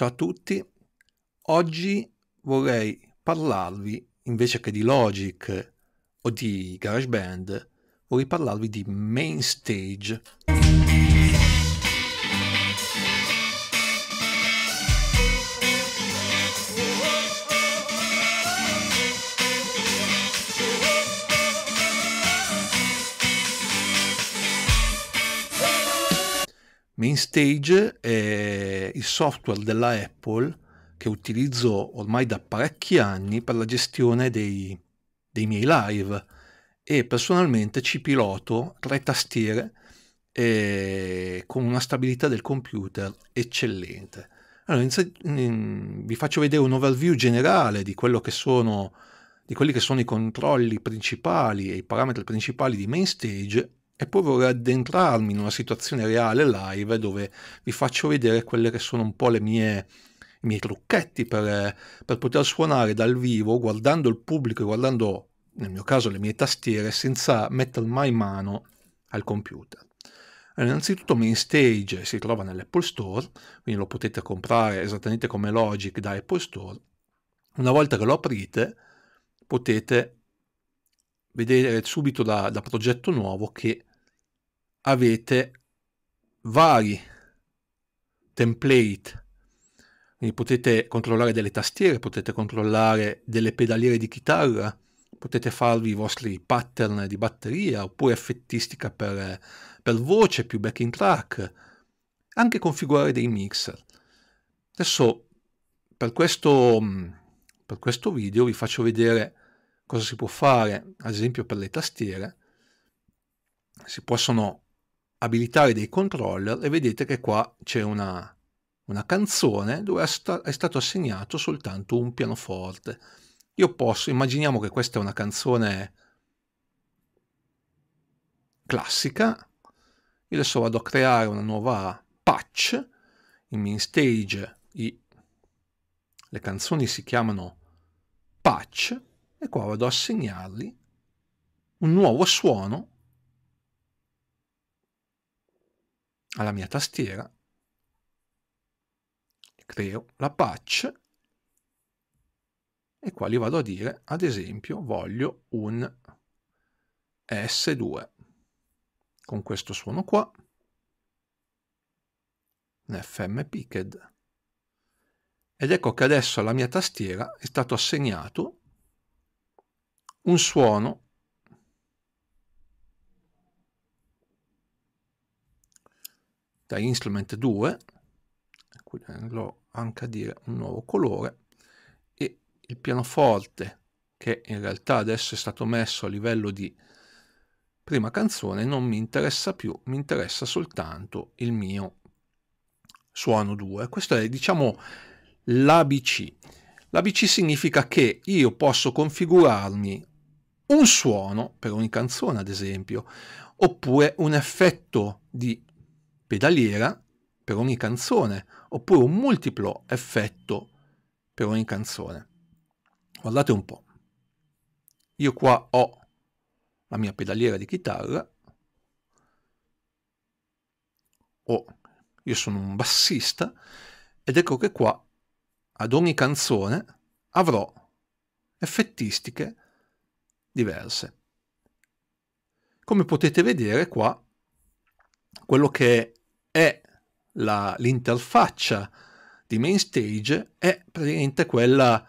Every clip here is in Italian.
Ciao a tutti, oggi vorrei parlarvi, invece che di Logic o di GarageBand, vorrei parlarvi di Mainstage. Mainstage è il software della Apple che utilizzo ormai da parecchi anni per la gestione dei, dei miei live e personalmente ci piloto tre tastiere eh, con una stabilità del computer eccellente. Allora, in, vi faccio vedere un overview generale di, che sono, di quelli che sono i controlli principali e i parametri principali di Mainstage e poi vorrei addentrarmi in una situazione reale live dove vi faccio vedere quelle che sono un po' le mie i miei trucchetti per, per poter suonare dal vivo guardando il pubblico e guardando nel mio caso le mie tastiere senza mettere mai mano al computer. Allora, innanzitutto Main Stage si trova nell'Apple Store, quindi lo potete comprare esattamente come Logic da Apple Store. Una volta che lo aprite potete vedere subito da, da progetto nuovo che avete vari template quindi potete controllare delle tastiere, potete controllare delle pedaliere di chitarra, potete farvi i vostri pattern di batteria oppure effettistica per, per voce più backing track, anche configurare dei mixer. Adesso per questo, per questo video vi faccio vedere cosa si può fare, ad esempio per le tastiere. Si possono abilitare dei controller e vedete che qua c'è una, una canzone dove è stato assegnato soltanto un pianoforte. Io posso, immaginiamo che questa è una canzone classica, io adesso vado a creare una nuova patch, in main stage i, le canzoni si chiamano patch e qua vado a assegnargli un nuovo suono alla mia tastiera, creo la patch e qua li vado a dire, ad esempio, voglio un S2 con questo suono qua, un FM Picked. Ed ecco che adesso alla mia tastiera è stato assegnato un suono da Instrument 2, qui andrò anche a dire un nuovo colore, e il pianoforte che in realtà adesso è stato messo a livello di prima canzone non mi interessa più, mi interessa soltanto il mio suono 2. Questo è diciamo l'ABC. L'ABC significa che io posso configurarmi un suono per ogni canzone, ad esempio, oppure un effetto di pedaliera per ogni canzone, oppure un multiplo effetto per ogni canzone. Guardate un po'. Io qua ho la mia pedaliera di chitarra, oh, io sono un bassista, ed ecco che qua ad ogni canzone avrò effettistiche diverse. Come potete vedere qua, quello che è è la, l'interfaccia di main stage è praticamente quella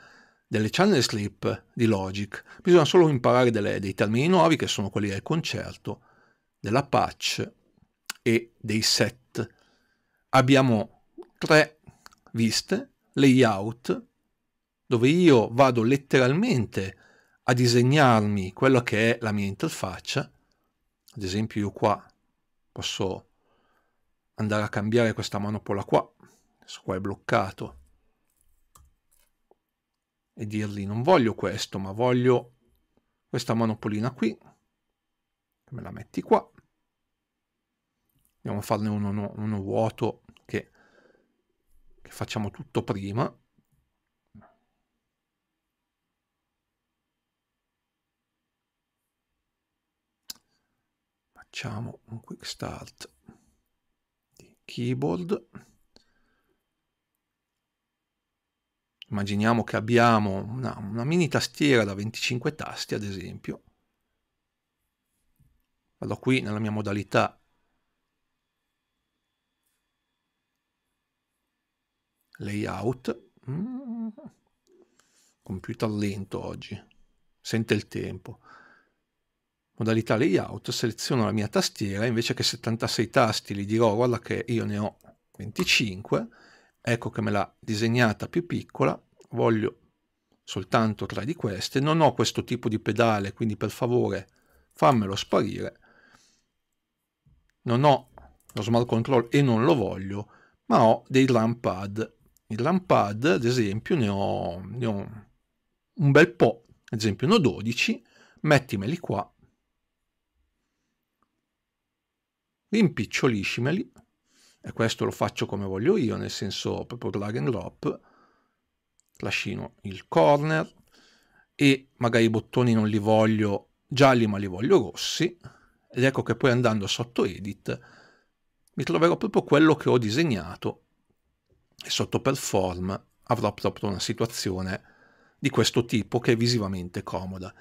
delle channel slip di Logic. Bisogna solo imparare delle, dei termini nuovi che sono quelli del concerto, della patch e dei set. Abbiamo tre viste, layout, dove io vado letteralmente a disegnarmi quella che è la mia interfaccia. Ad esempio io qua posso andare a cambiare questa manopola qua, questo qua è bloccato, e dirgli non voglio questo, ma voglio questa manopolina qui, me la metti qua, andiamo a farne uno, uno, uno vuoto che, che facciamo tutto prima, facciamo un quick start keyboard. Immaginiamo che abbiamo una, una mini tastiera da 25 tasti, ad esempio. Vado qui nella mia modalità layout. Mm. Computer lento oggi, sente il tempo modalità layout, seleziono la mia tastiera, invece che 76 tasti li dirò guarda che io ne ho 25, ecco che me l'ha disegnata più piccola, voglio soltanto tre di queste, non ho questo tipo di pedale, quindi per favore fammelo sparire, non ho lo smart control e non lo voglio, ma ho dei lampad. Il pad ad esempio, ne ho, ne ho un bel po', ad esempio ne ho 12, mettimeli qua li impiccioliscimeli, e questo lo faccio come voglio io, nel senso proprio drag and drop, trascino il corner e magari i bottoni non li voglio gialli ma li voglio rossi, ed ecco che poi andando sotto edit mi troverò proprio quello che ho disegnato e sotto perform avrò proprio una situazione di questo tipo che è visivamente comoda.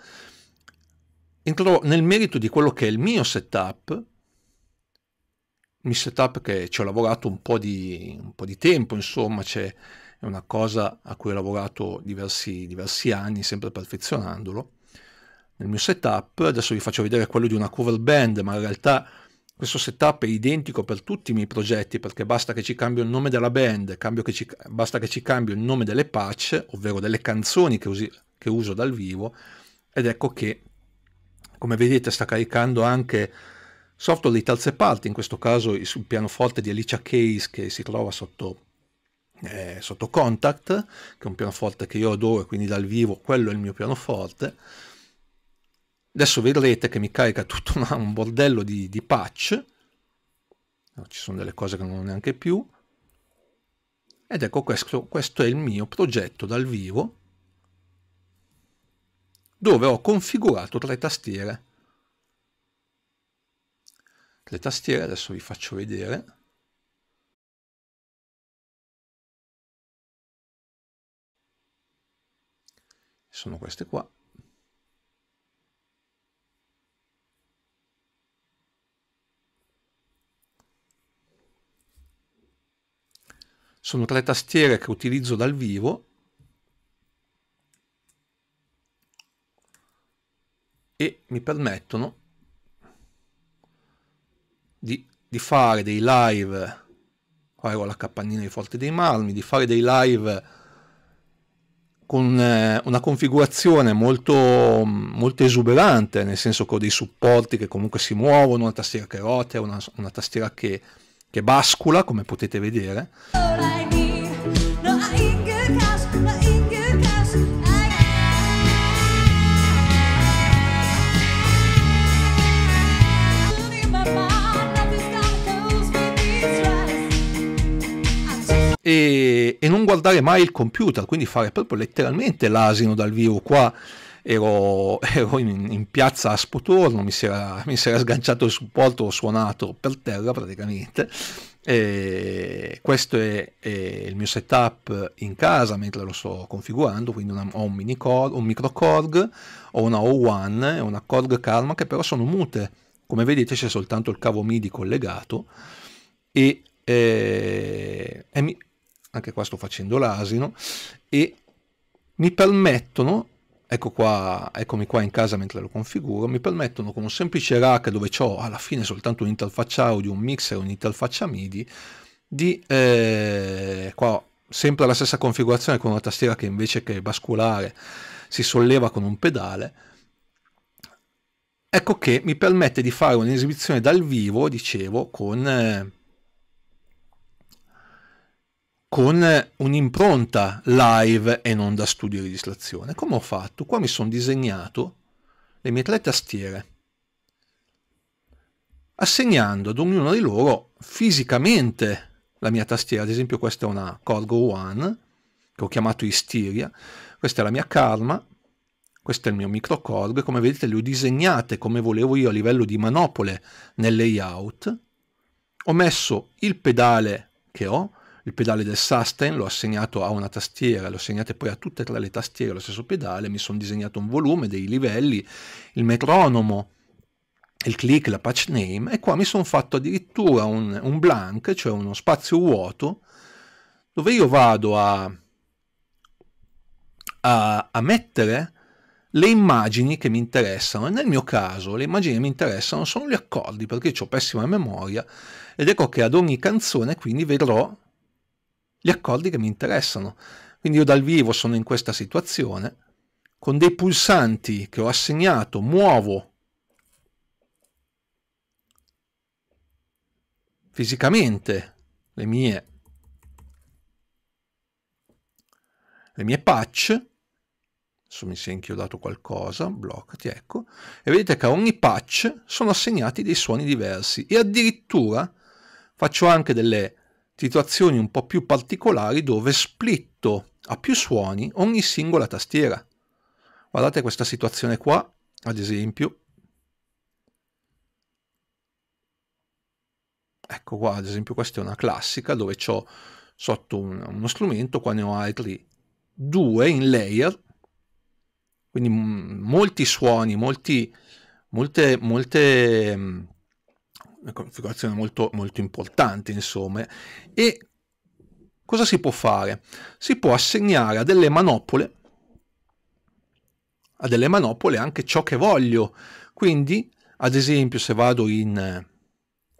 Entro nel merito di quello che è il mio setup mi setup che ci ho lavorato un po' di, un po di tempo, insomma, è una cosa a cui ho lavorato diversi, diversi anni, sempre perfezionandolo. Nel mio setup, adesso vi faccio vedere quello di una cover band, ma in realtà questo setup è identico per tutti i miei progetti perché basta che ci cambio il nome della band, che ci, basta che ci cambio il nome delle patch, ovvero delle canzoni che, usi, che, uso dal vivo, ed ecco che, come vedete, sta caricando anche software di terze parti, in questo caso sul pianoforte di Alicia Case che si trova sotto, eh, sotto Contact, che è un pianoforte che io adoro, quindi dal vivo quello è il mio pianoforte. Adesso vedrete che mi carica tutto una, un bordello di, di patch, ci sono delle cose che non ho neanche più, ed ecco questo, questo è il mio progetto dal vivo, dove ho configurato tre tastiere le tastiere, adesso vi faccio vedere. Sono queste qua. Sono tre tastiere che utilizzo dal vivo e mi permettono di, di fare dei live, qua ero la capannina di Forte dei Marmi, di fare dei live con eh, una configurazione molto, molto, esuberante, nel senso che ho dei supporti che comunque si muovono, una tastiera che rotea, una, una tastiera che, che bascula, come potete vedere. e, e non guardare mai il computer, quindi fare proprio letteralmente l'asino dal vivo qua. Ero, ero, in, in piazza a Spotorno, mi si, era, mi si, era, sganciato il supporto, ho suonato per terra praticamente. E questo è, è, il mio setup in casa mentre lo sto configurando, quindi una, ho un, mini cord, un micro Korg, ho una O1 e una Korg Karma che però sono mute. Come vedete c'è soltanto il cavo MIDI collegato e, e, eh, e mi, anche qua sto facendo l'asino, e mi permettono, ecco qua, eccomi qua in casa mentre lo configuro, mi permettono con un semplice rack dove ho alla fine soltanto un'interfaccia audio, un mixer, un'interfaccia MIDI, di eh, qua sempre la stessa configurazione con una tastiera che invece che basculare si solleva con un pedale, ecco che mi permette di fare un'esibizione dal vivo, dicevo, con... Eh, con un'impronta live e non da studio di registrazione. Come ho fatto? Qua mi sono disegnato le mie tre tastiere, assegnando ad ognuna di loro fisicamente la mia tastiera. Ad esempio questa è una Corgo One, che ho chiamato Istiria, questa è la mia Karma, questo è il mio microcorg come vedete le ho disegnate come volevo io a livello di manopole nel layout. Ho messo il pedale che ho, il pedale del sustain, l'ho assegnato a una tastiera, l'ho assegnato poi a tutte e tre le tastiere lo stesso pedale, mi sono disegnato un volume, dei livelli, il metronomo, il click, la patch name e qua mi sono fatto addirittura un, un blank, cioè uno spazio vuoto, dove io vado a, a, a mettere le immagini che mi interessano e nel mio caso le immagini che mi interessano sono gli accordi perché ho pessima memoria ed ecco che ad ogni canzone quindi vedrò gli accordi che mi interessano. Quindi io dal vivo sono in questa situazione, con dei pulsanti che ho assegnato muovo fisicamente le mie, le mie patch, adesso mi si è inchiodato qualcosa, bloccati, ecco, e vedete che a ogni patch sono assegnati dei suoni diversi e addirittura faccio anche delle situazioni un po' più particolari dove splitto a più suoni ogni singola tastiera. Guardate questa situazione qua, ad esempio. Ecco qua, ad esempio, questa è una classica dove ho sotto un, uno strumento, qua ne ho altri due in layer, quindi mm, molti suoni, molti, molte, molte mm, una configurazione molto, molto importante, insomma. E cosa si può fare? Si può assegnare a delle manopole, a delle manopole anche ciò che voglio. Quindi, ad esempio, se vado in eh,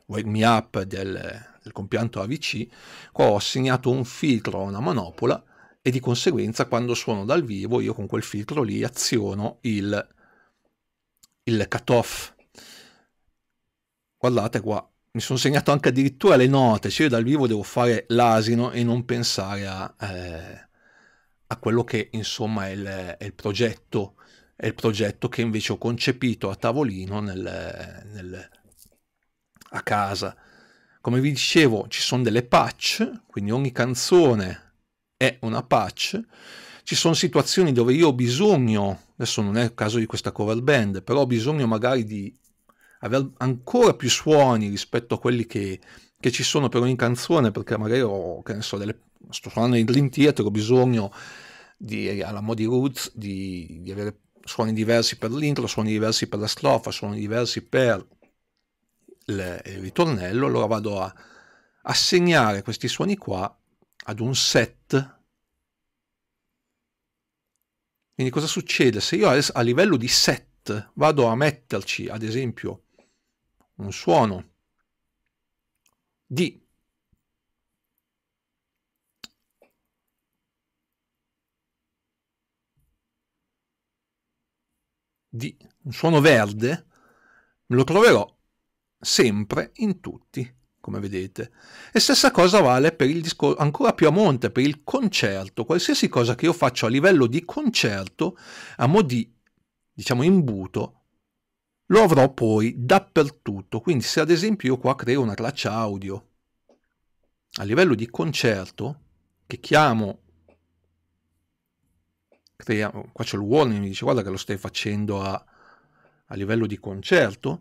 Wake Me Up del, del compianto AVC, qua ho assegnato un filtro a una manopola e di conseguenza quando suono dal vivo io con quel filtro lì aziono il, il cutoff guardate qua, mi sono segnato anche addirittura le note, cioè io dal vivo devo fare l'asino e non pensare a, eh, a quello che insomma è il, è il, progetto, è il progetto che invece ho concepito a tavolino nel, nel, a casa. Come vi dicevo ci sono delle patch, quindi ogni canzone è una patch, ci sono situazioni dove io ho bisogno, adesso non è il caso di questa cover band, però ho bisogno magari di avere ancora più suoni rispetto a quelli che, che ci sono per ogni canzone, perché magari ho, che ne so, delle, sto suonando in Dream Theater, ho bisogno di, alla modi roots di, di, avere suoni diversi per l'intro, suoni diversi per la strofa, suoni diversi per le, il ritornello, allora vado a assegnare questi suoni qua ad un set. Quindi cosa succede? Se io a livello di set vado a metterci, ad esempio, un suono. D. di un suono verde, me lo troverò sempre in tutti, come vedete. E stessa cosa vale per il discorso, ancora più a monte, per il concerto. Qualsiasi cosa che io faccio a livello di concerto, a mo' di, diciamo, imbuto, lo avrò poi dappertutto. Quindi se ad esempio io qua creo una traccia audio a livello di concerto che chiamo crea, qua c'è il warning mi dice guarda che lo stai facendo a, a livello di concerto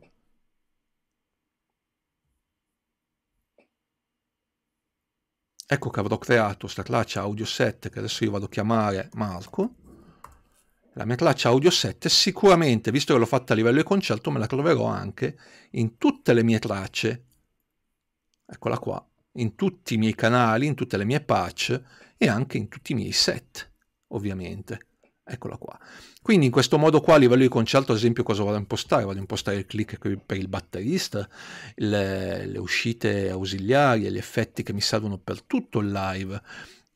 ecco che avrò creato questa traccia audio set che adesso io vado a chiamare Marco la mia traccia audio 7 sicuramente, visto che l'ho fatta a livello di concerto, me la troverò anche in tutte le mie tracce. Eccola qua, in tutti i miei canali, in tutte le mie patch e anche in tutti i miei set, ovviamente. Eccola qua. Quindi in questo modo qua a livello di concerto, ad esempio, cosa vado a impostare? Vado a impostare il click per il batterista, le, le uscite ausiliarie, gli effetti che mi servono per tutto il live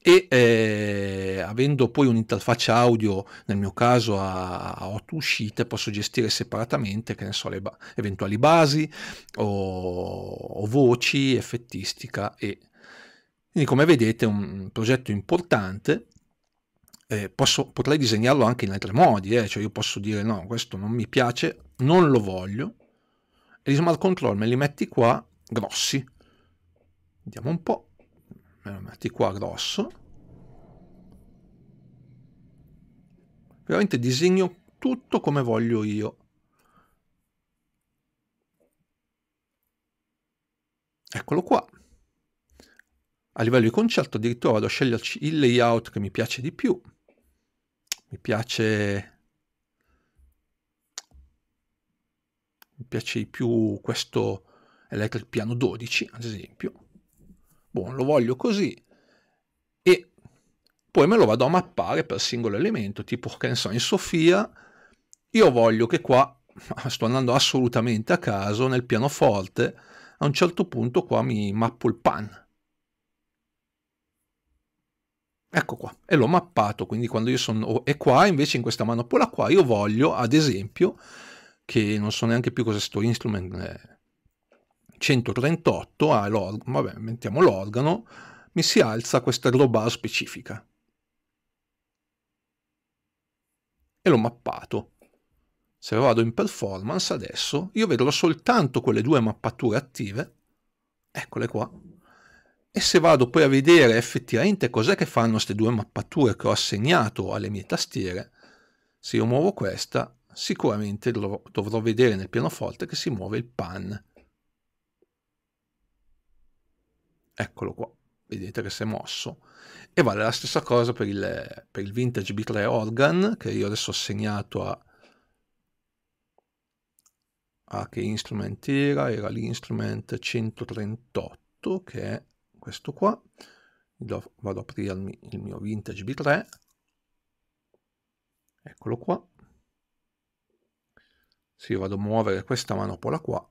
e eh, avendo poi un'interfaccia audio nel mio caso a, a 8 uscite posso gestire separatamente che ne so le ba eventuali basi o, o, voci effettistica e quindi come vedete è un progetto importante eh, posso, potrei disegnarlo anche in altri modi eh, cioè io posso dire no questo non mi piace non lo voglio e gli smart control me li metti qua grossi vediamo un po' me lo metti qua grosso veramente disegno tutto come voglio io eccolo qua a livello di concetto addirittura vado a sceglierci il layout che mi piace di più mi piace mi piace di più questo electric piano 12 ad esempio boh, lo voglio così e poi me lo vado a mappare per singolo elemento, tipo che ne so, in Sofia io voglio che qua, sto andando assolutamente a caso, nel pianoforte, a un certo punto qua mi mappo il pan. Ecco qua, e l'ho mappato, quindi quando io sono... Oh, e qua invece in questa manopola qua io voglio, ad esempio, che non so neanche più cosa sto instrument eh, 138 ha ah, vabbè, mettiamo l'organo, mi si alza questa row specifica. E l'ho mappato. Se vado in performance adesso, io vedrò soltanto quelle due mappature attive, eccole qua, e se vado poi a vedere effettivamente cos'è che fanno queste due mappature che ho assegnato alle mie tastiere, se io muovo questa, sicuramente dovrò vedere nel pianoforte che si muove il pan Eccolo qua, vedete che si è mosso. E vale la stessa cosa per il, per il vintage B3 Organ, che io adesso ho segnato a, a che instrument era, era l'instrument 138, che è questo qua. Vado ad aprirmi il mio vintage B3, eccolo qua. Se io vado a muovere questa manopola qua,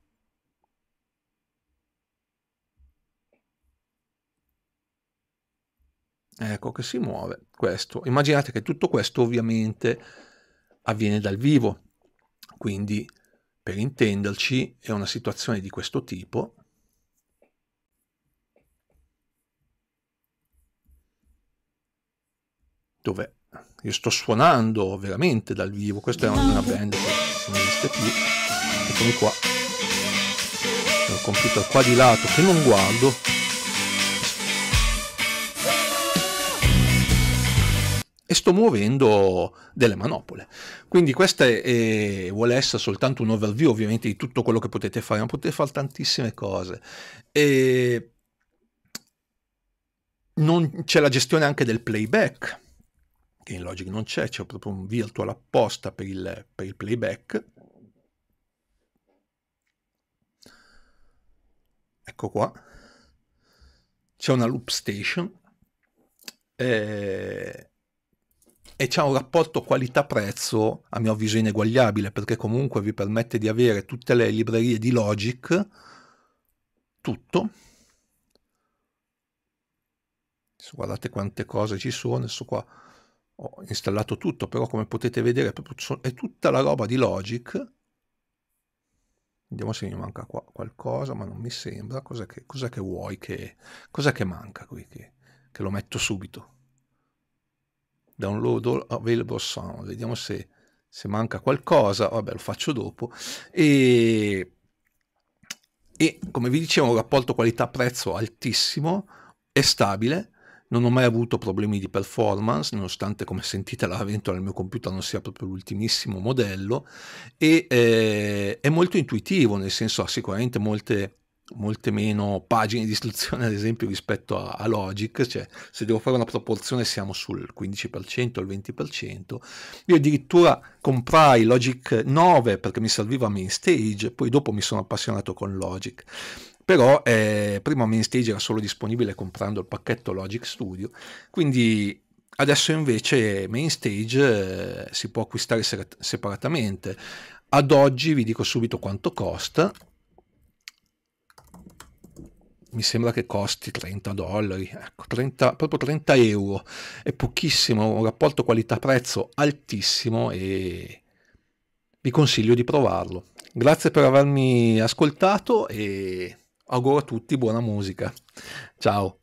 Ecco che si muove questo. Immaginate che tutto questo ovviamente avviene dal vivo, quindi per intenderci è una situazione di questo tipo. Dove io sto suonando veramente dal vivo, questa è una band che non esiste più, eccomi qua, è un computer qua di lato che non guardo, e sto muovendo delle manopole. Quindi questa è, vuole essere soltanto un overview ovviamente di tutto quello che potete fare, ma potete fare tantissime cose. E non, c'è la gestione anche del playback, che in Logic non c'è, c'è proprio un virtual apposta per il, per il playback. Ecco qua. C'è una loop station. Eh, e c'è un rapporto qualità-prezzo a mio avviso ineguagliabile perché comunque vi permette di avere tutte le librerie di Logic, tutto. Adesso guardate quante cose ci sono, adesso qua ho installato tutto, però come potete vedere è tutta la roba di Logic. Vediamo se mi manca qua qualcosa, ma non mi sembra. Cos'è che, cos'è che vuoi? Che, cos'è che manca qui? Che, che lo metto subito download available sound, vediamo se, se manca qualcosa, vabbè lo faccio dopo, e, e come vi dicevo un rapporto qualità-prezzo altissimo, è stabile, non ho mai avuto problemi di performance, nonostante come sentite la ventola del mio computer non sia proprio l'ultimissimo modello, e eh, è molto intuitivo, nel senso ha sicuramente molte molte meno pagine di istruzione ad esempio rispetto a, a, Logic, cioè se devo fare una proporzione siamo sul 15% al 20%, io addirittura comprai Logic 9 perché mi serviva main stage, poi dopo mi sono appassionato con Logic, però eh, prima main stage era solo disponibile comprando il pacchetto Logic Studio, quindi adesso invece main stage eh, si può acquistare separatamente, ad oggi vi dico subito quanto costa, mi sembra che costi 30 dollari, ecco, 30, proprio 30 euro, è pochissimo, un rapporto qualità-prezzo altissimo e vi consiglio di provarlo. Grazie per avermi ascoltato e auguro a tutti buona musica. Ciao!